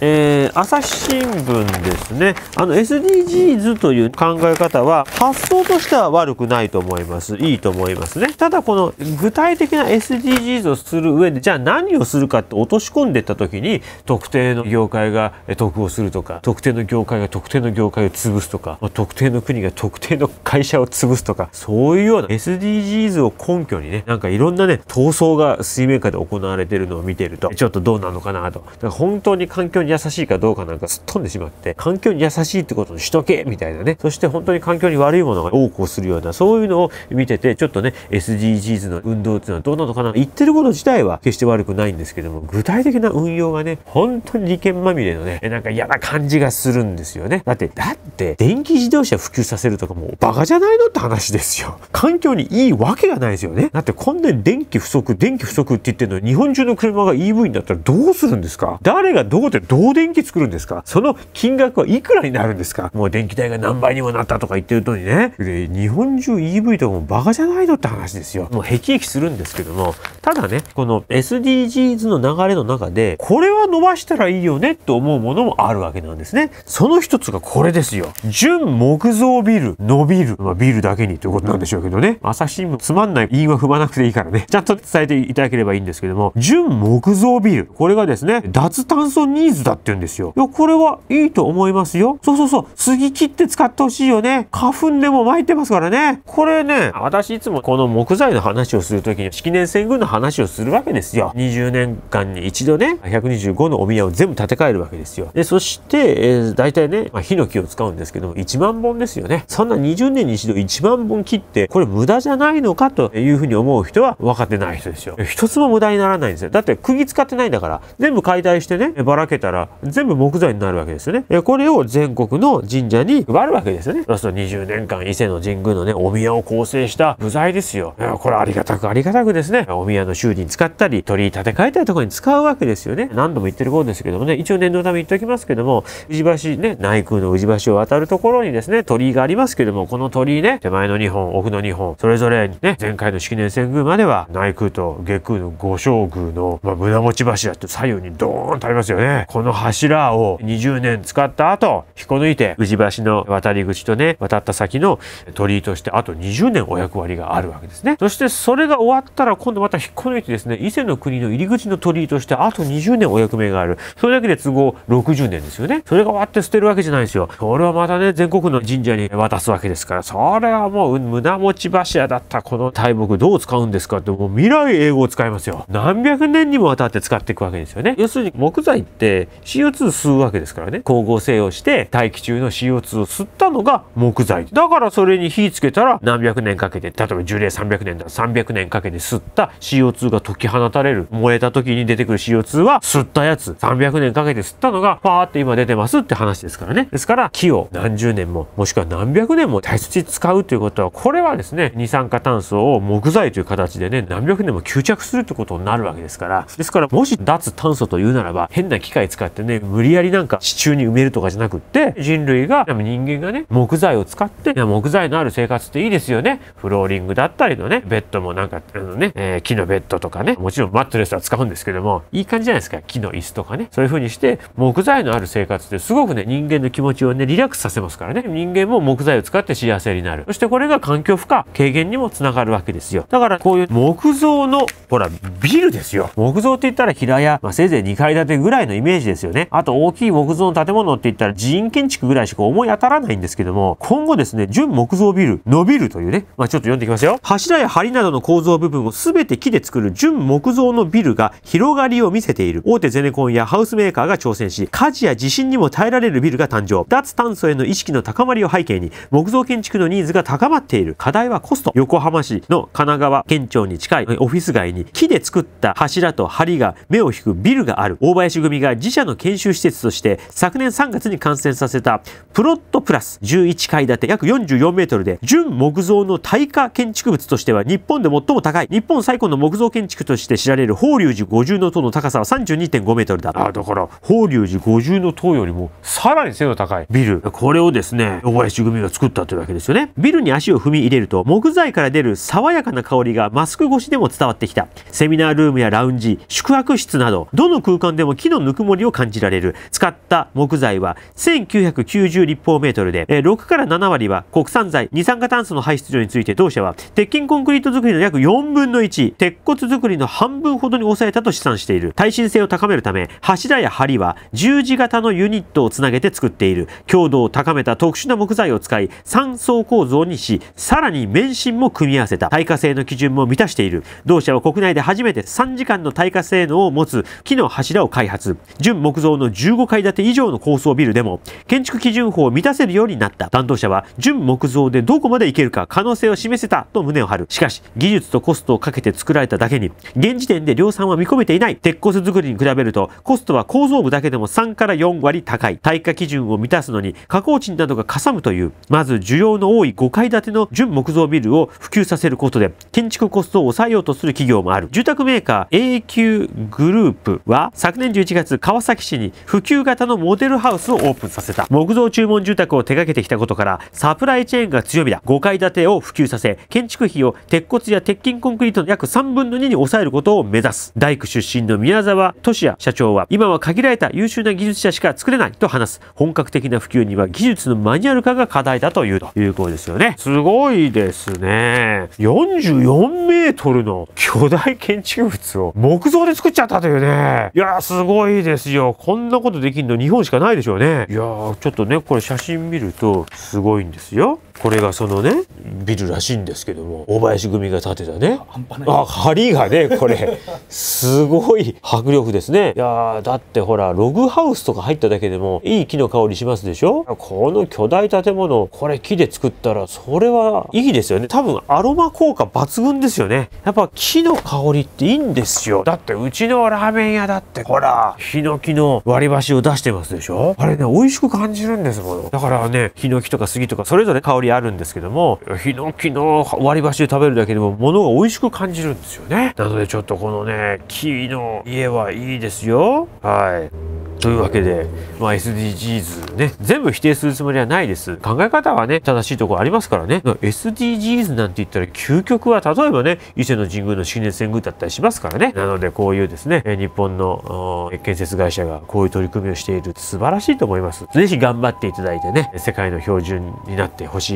えー朝日新聞ですね。あの SDGs という考え方は発想としては悪くないと思います。いいと思いますね。ただこの具体的な SDGs をする上で、じゃあ何をするかって落とし込んでった時に、特定の業界が得をするとか、特定の業界が特定の業界を潰すとか、特定の国が特定の会社を潰すとか、そういうような SDGs を根拠にね、なんかいろんなね、闘争が水面下で行われてるのを見てると、ちょっとどうなのかなと。だから本当に環境に優しいかかどうかなんかすっ飛んでしまって、環境に優しいってことにしとけみたいなね。そして本当に環境に悪いものが横行するような、そういうのを見てて、ちょっとね、SDGs の運動っていうのはどうなのかな言ってること自体は決して悪くないんですけども、具体的な運用がね、本当に利権まみれのね、なんか嫌な感じがするんですよね。だって、だって、電気自動車普及させるとかもうバカじゃないのって話ですよ。環境にいいわけがないですよね。だってこんなに電気不足、電気不足って言ってるのに、日本中の車が EV になったらどうするんですか誰がどうでどう電気作るんですかその金額はいくらになるんですかもう電気代が何倍にもなったとか言ってるとにね。で、日本中 EV とかもバカじゃないのって話ですよ。もうへきへきするんですけども、ただね、この SDGs の流れの中で、これは伸ばしたらいいよねと思うものもあるわけなんですね。その一つがこれですよ。純木造ビル、伸びる。まあ、ビルだけにということなんでしょうけどね。朝日新聞、つまんない言いは踏まなくていいからね。ちゃんと伝えていただければいいんですけども、純木造ビル。これがですね、脱炭素ニーズだって言うんですよ。ですよ。いや、これはいいと思いますよ。そうそうそう、杉切って使ってほしいよね。花粉でも巻いてますからね。これね、私いつもこの木材の話をするときに、式年遷宮の話をするわけですよ。20年間に一度ね、125のお宮を全部建て替えるわけですよ。で、そして、えー、大体ね、まあ、ヒノキを使うんですけども、1万本ですよね。そんな20年に一度1万本切って、これ無駄じゃないのかというふうに思う人は分かってない人ですよ。一つも無駄にならないんですよ。だって釘使ってないんだから、全部解体してね、ばらけたら、全部木材になるわけですよね。これを全国の神社に配るわけですよね。そう20年間伊勢の神宮のね、お宮を構成した部材ですよ。これありがたくありがたくですね、お宮の修理に使ったり、鳥居建て替えたりとかに使うわけですよね。何度も言ってることですけどもね、一応念のため言っておきますけども、宇治橋ね、内宮の宇治橋を渡るところにですね、鳥居がありますけども、この鳥居ね、手前の2本、奥の2本、それぞれね、前回の式年遷宮までは、内宮と下宮の五将宮の、まあ、胸持ち柱だって左右にドーンとありますよね。この橋ちらを20年使った後、引っこ抜いて、宇治橋の渡り口とね、渡った先の鳥居として、あと20年お役割があるわけですね。そして、それが終わったら、今度また引っこ抜いてですね、伊勢の国の入り口の鳥居として、あと20年お役目がある。それだけで都合60年ですよね。それが終わって捨てるわけじゃないですよ。それはまたね、全国の神社に渡すわけですから、それはもう胸持ち柱だったこの大木どう使うんですかって、もう未来英語を使いますよ。何百年にもわたって使っていくわけですよね。要するに木材って CO2 吸うわけですからね。光合成をして大気中の CO2 を吸ったのが木材。だからそれに火つけたら何百年かけて、例えば樹齢300年だ、300年かけて吸った CO2 が解き放たれる。燃えた時に出てくる CO2 は吸ったやつ。300年かけて吸ったのが、ファーって今出てますって話ですからね。ですから木を何十年も、もしくは何百年も大切に使うということは、これはですね、二酸化炭素を木材という形でね、何百年も吸着するってことになるわけですから。ですからもし脱炭素というならば、変な機械使ってね、無理やりなんか地中に埋めるとかじゃなくって人類が人間がね木材を使って木材のある生活っていいですよねフローリングだったりのねベッドもなんかあのね、えー、木のベッドとかねもちろんマットレスは使うんですけどもいい感じじゃないですか木の椅子とかねそういう風にして木材のある生活ってすごくね人間の気持ちをねリラックスさせますからね人間も木材を使って幸せになるそしてこれが環境負荷軽減にもつながるわけですよだからこういう木造のほらビルですよ木造って言ったら平屋、まあ、せいぜい2階建てぐらいのイメージですよねあと大きい木造の建物って言ったら寺院建築ぐらいしか思い当たらないんですけども、今後ですね、純木造ビル、伸びるというね、まあ、ちょっと読んでいきますよ。柱や梁などの構造部分を全て木で作る純木造のビルが広がりを見せている。大手ゼネコンやハウスメーカーが挑戦し、火事や地震にも耐えられるビルが誕生。脱炭素への意識の高まりを背景に、木造建築のニーズが高まっている。課題はコスト。横浜市の神奈川県庁に近いオフィス街に木で作った柱と梁が目を引くビルがある。大林組が自社の研修習施設として昨年3月に完成させたプロットプラス11階建て約44メートルで純木造の耐火建築物としては日本で最も高い日本最古の木造建築として知られる法隆寺五重塔の高さは32.5メートルだあだから法隆寺五重塔よりもさらに背の高いビルこれをですね小林組が作ったというわけですよねビルに足を踏み入れると木材から出る爽やかな香りがマスク越しでも伝わってきたセミナールームやラウンジ宿泊室などどの空間でも木のぬくもりを感じられるれる使った木材は1990立方メートルで、6から7割は国産材、二酸化炭素の排出量について同社は、鉄筋コンクリート作りの約4分の1、鉄骨作りの半分ほどに抑えたと試算している。耐震性を高めるため、柱や梁は十字型のユニットをつなげて作っている。強度を高めた特殊な木材を使い、3層構造にし、さらに免震も組み合わせた。耐火性の基準も満たしている。同社は国内で初めて3時間の耐火性能を持つ木の柱を開発。純木造のの15階建て以上の高層ビルでも建築基準法を満たせるようになった担当者は純木造でどこまでいけるか可能性を示せたと胸を張るしかし技術とコストをかけて作られただけに現時点で量産は見込めていない鉄骨作りに比べるとコストは構造部だけでも3から4割高い耐火基準を満たすのに加工賃などがかさむというまず需要の多い5階建ての純木造ビルを普及させることで建築コストを抑えようとする企業もある住宅メーカー AQ グループは昨年11月川崎市に普及型のモデルハウスをオープンさせた木造注文住宅を手掛けてきたことからサプライチェーンが強みだ5階建てを普及させ建築費を鉄骨や鉄筋コンクリートの約3分の2に抑えることを目指す大工出身の宮沢俊也社長は今は限られた優秀な技術者しか作れないと話す本格的な普及には技術のマニュアル化が課題だというということですよねすごいですね44メートルの巨大建築物を木造で作っちゃったというねいやすごいですよこんなことできるの日本しかないでしょうねいやーちょっとねこれ写真見るとすごいんですよこれがそのねビルらしいんですけども大林組が建てたねあ梁がねこれすごい迫力ですねいやだってほらログハウスとか入っただけでもいい木の香りしますでしょこの巨大建物これ木で作ったらそれはいいですよね多分アロマ効果抜群ですよねやっぱ木の香りっていいんですよだってうちのラーメン屋だってほらヒノキの割り箸を出してますでしょあれね美味しく感じるんですものだからねヒノキとか杉とかそれぞれ香りりあるんですけどもヒノキの割り箸で食べるだけでも物が美味しく感じるんですよねなのでちょっとこのね木の家はいいですよはいというわけで、まあ、SDGs ね、全部否定するつもりはないです。考え方はね、正しいところありますからね。SDGs なんて言ったら、究極は、例えばね、伊勢の神宮の新熱遷宮だったりしますからね。なので、こういうですね、日本の建設会社がこういう取り組みをしている、素晴らしいと思います。ぜひ頑張っていただいてね、世界の標準になってほしい